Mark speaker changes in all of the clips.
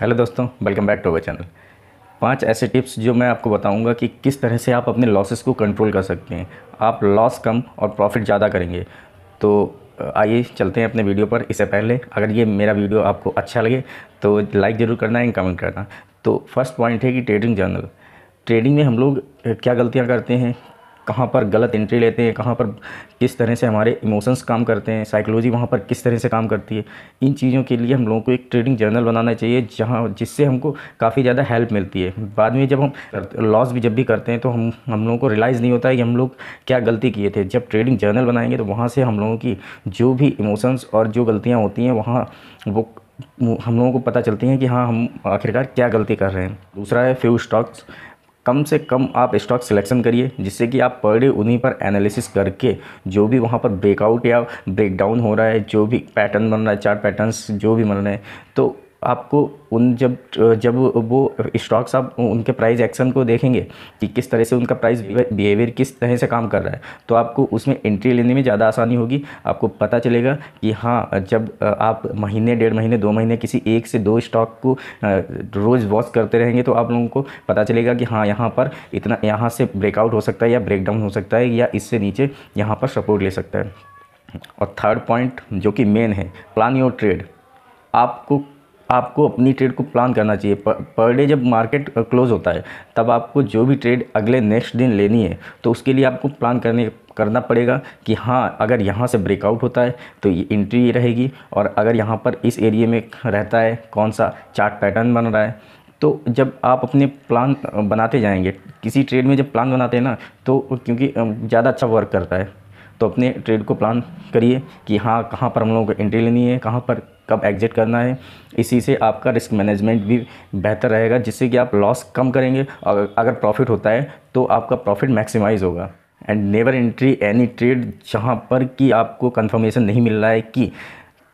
Speaker 1: hello दोस्तों welcome back to our channel पांच ऐसे टिप्स जो मैं आपको बताऊंगा कि किस तरह से आप अपने लॉसेस को कंट्रोल कर सकते हैं आप लॉस कम और प्रॉफिट ज़्यादा करेंगे तो आइए चलते हैं अपने वीडियो पर इससे पहले अगर ये मेरा वीडियो आपको अच्छा लगे तो लाइक ज़रूर करना एंड कमेंट करना तो फर्स्ट पॉइंट है कि ट्रेडिंग जर्नल ट्रेडिंग में हम लोग क्या गलतियाँ करते हैं कहाँ पर गलत एंट्री लेते हैं कहाँ पर किस तरह से हमारे इमोशंस काम करते हैं साइकोलॉजी वहाँ पर किस तरह से काम करती है इन चीज़ों के लिए हम लोगों को एक ट्रेडिंग जर्नल बनाना चाहिए जहाँ जिससे हमको काफ़ी ज़्यादा हेल्प मिलती है बाद में जब हम लॉस भी जब भी करते हैं तो हम हम लोगों को रिलाइज़ नहीं होता है कि हम लोग क्या गलती किए थे जब ट्रेडिंग जर्नल बनाएंगे तो वहाँ से हम लोगों की जो भी इमोशंस और जो गलतियाँ होती हैं वहाँ वो हम लोगों को पता चलती हैं कि हाँ हम आखिरकार क्या गलती कर रहे हैं दूसरा है फ्यू स्टॉक्स कम से कम आप स्टॉक सिलेक्शन करिए जिससे कि आप पर डे उन्हीं पर एनालिसिस करके जो भी वहाँ पर ब्रेकआउट या ब्रेकडाउन हो रहा है जो भी पैटर्न बन रहा है चार पैटर्न्स जो भी बन रहे हैं तो आपको उन जब जब वो स्टॉक्स आप उनके प्राइस एक्शन को देखेंगे कि किस तरह से उनका प्राइस बिहेवियर किस तरह से काम कर रहा है तो आपको उसमें एंट्री लेने में ज़्यादा आसानी होगी आपको पता चलेगा कि हाँ जब आप महीने डेढ़ महीने दो महीने किसी एक से दो स्टॉक को रोज़ वॉच करते रहेंगे तो आप लोगों को पता चलेगा कि हाँ यहाँ पर इतना यहाँ से ब्रेकआउट हो सकता है या ब्रेकडाउन हो सकता है या इससे नीचे यहाँ पर सपोर्ट ले सकता है और थर्ड पॉइंट जो कि मेन है प्लान योर ट्रेड आपको आपको अपनी ट्रेड को प्लान करना चाहिए पर डे जब मार्केट क्लोज होता है तब आपको जो भी ट्रेड अगले नेक्स्ट दिन लेनी है तो उसके लिए आपको प्लान करने करना पड़ेगा कि हाँ अगर यहाँ से ब्रेकआउट होता है तो ये इंट्री रहेगी और अगर यहाँ पर इस एरिए में रहता है कौन सा चार्ट पैटर्न बन रहा है तो जब आप अपने प्लान बनाते जाएंगे किसी ट्रेड में जब प्लान बनाते हैं ना तो क्योंकि ज़्यादा अच्छा वर्क करता है तो अपने ट्रेड को प्लान करिए कि हाँ कहाँ पर हम लोगों को एंट्री लेनी है कहाँ पर कब एग्जिट करना है इसी से आपका रिस्क मैनेजमेंट भी बेहतर रहेगा जिससे कि आप लॉस कम करेंगे और अगर प्रॉफिट होता है तो आपका प्रॉफिट मैक्सिमाइज होगा and never entry any trade जहाँ पर कि आपको कंफर्मेशन नहीं मिल रहा है कि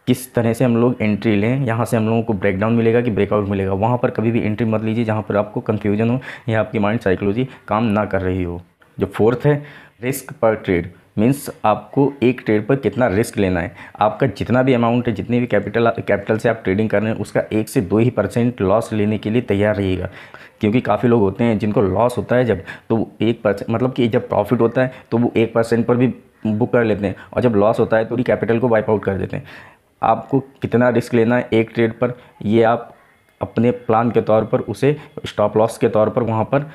Speaker 1: किस तरह से हम लोग एंट्री लें यहाँ से हम लोगों को ब्रेकडाउन मिलेगा कि ब्रेकआउट मिलेगा वहाँ पर कभी भी एंट्री मत लीजिए जहाँ पर आपको कन्फ्यूजन हो या आपकी माइंड साइकोलॉजी काम ना कर रही हो जो फोर्थ है रिस्क पर ट्रेड मीन्स आपको एक ट्रेड पर कितना रिस्क लेना है आपका जितना भी अमाउंट है जितनी भी कैपिटल कैपिटल से आप ट्रेडिंग कर रहे हैं उसका एक से दो ही परसेंट लॉस लेने के लिए तैयार रहिएगा क्योंकि काफ़ी लोग होते हैं जिनको लॉस होता है जब तो एक परसेंट मतलब कि जब प्रॉफिट होता है तो वो एक परसेंट पर भी बुक कर लेते हैं और जब लॉस होता है तो पूरी कैपिटल को वाइपआउट कर देते हैं आपको कितना रिस्क लेना है एक ट्रेड पर ये आप अपने प्लान के तौर पर उसे स्टॉप लॉस के तौर पर वहाँ पर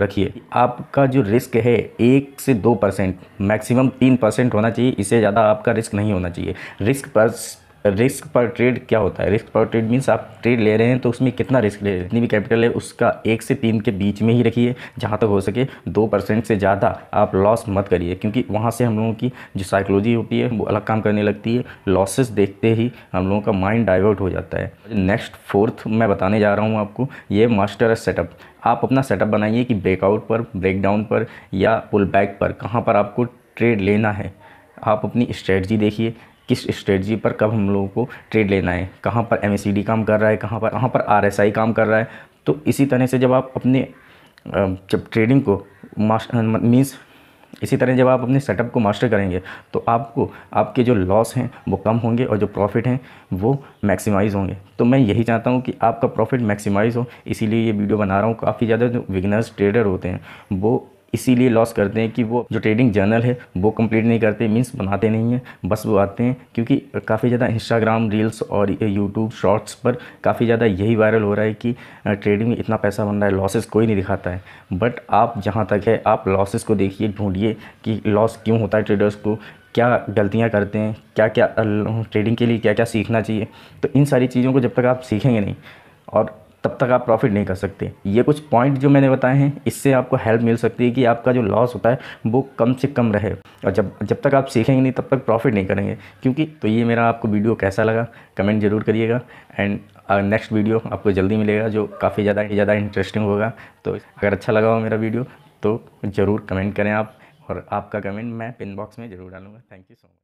Speaker 1: रखिए आपका जो रिस्क है एक से दो परसेंट मैक्सिमम तीन परसेंट होना चाहिए इससे ज़्यादा आपका रिस्क नहीं होना चाहिए रिस्क पर रिस्क पर ट्रेड क्या होता है रिस्क पर ट्रेड मीन्स आप ट्रेड ले रहे हैं तो उसमें कितना रिस्क ले रहे हैं जितनी भी कैपिटल है उसका एक से तीन के बीच में ही रखिए जहाँ तक हो सके दो परसेंट से ज़्यादा आप लॉस मत करिए क्योंकि वहाँ से हम लोगों की जो साइकोलॉजी होती है वो अलग काम करने लगती है लॉसेस देखते ही हम लोगों का माइंड डाइवर्ट हो जाता है नेक्स्ट फोर्थ मैं बताने जा रहा हूँ आपको ये मास्टर सेटअप आप अपना सेटअप बनाइए कि ब्रेकआउट पर ब्रेकडाउन पर या पुल बैक पर कहाँ पर आपको ट्रेड लेना है आप अपनी स्ट्रेटजी देखिए किस स्ट्रेटजी पर कब हम लोगों को ट्रेड लेना है कहाँ पर एम काम कर रहा है कहाँ पर कहाँ पर आर काम कर रहा है तो इसी तरह से जब आप अपने जब ट्रेडिंग को मीन्स इसी तरह जब आप अपने सेटअप को मास्टर करेंगे तो आपको आपके जो लॉस हैं वो कम होंगे और जो प्रॉफिट हैं वो मैक्सिमाइज़ होंगे तो मैं यही चाहता हूँ कि आपका प्रॉफिट मैक्सिमाइज़ हो इसीलिए ये वीडियो बना रहा हूँ काफ़ी ज़्यादा जो विगनर्स ट्रेडर होते हैं वो इसीलिए लॉस करते हैं कि वो जो ट्रेडिंग जर्नल है वो कंप्लीट नहीं करते मीन्स बनाते नहीं हैं बस वो आते हैं क्योंकि काफ़ी ज़्यादा इंस्टाग्राम रील्स और यूट्यूब शॉर्ट्स पर काफ़ी ज़्यादा यही वायरल हो रहा है कि ट्रेडिंग में इतना पैसा बन रहा है लॉसेस कोई नहीं दिखाता है बट आप जहाँ तक है आप लॉसेस को देखिए ढूंढिए कि लॉस क्यों होता है ट्रेडर्स को क्या गलतियाँ करते हैं क्या क्या ट्रेडिंग के लिए क्या क्या सीखना चाहिए तो इन सारी चीज़ों को जब तक आप सीखेंगे नहीं और तब तक आप प्रॉफिट नहीं कर सकते ये कुछ पॉइंट जो मैंने बताए हैं इससे आपको हेल्प मिल सकती है कि आपका जो लॉस होता है वो कम से कम रहे और जब जब तक आप सीखेंगे नहीं तब तक प्रॉफिट नहीं करेंगे क्योंकि तो ये मेरा आपको वीडियो कैसा लगा कमेंट ज़रूर करिएगा एंड नेक्स्ट वीडियो आपको जल्दी मिलेगा जो काफ़ी ज़्यादा ज़्यादा इंटरेस्टिंग होगा तो अगर अच्छा लगा हो मेरा वीडियो तो ज़रूर कमेंट करें आप और आपका कमेंट मैं पिन बॉक्स में ज़रूर डालूंगा थैंक यू सो मच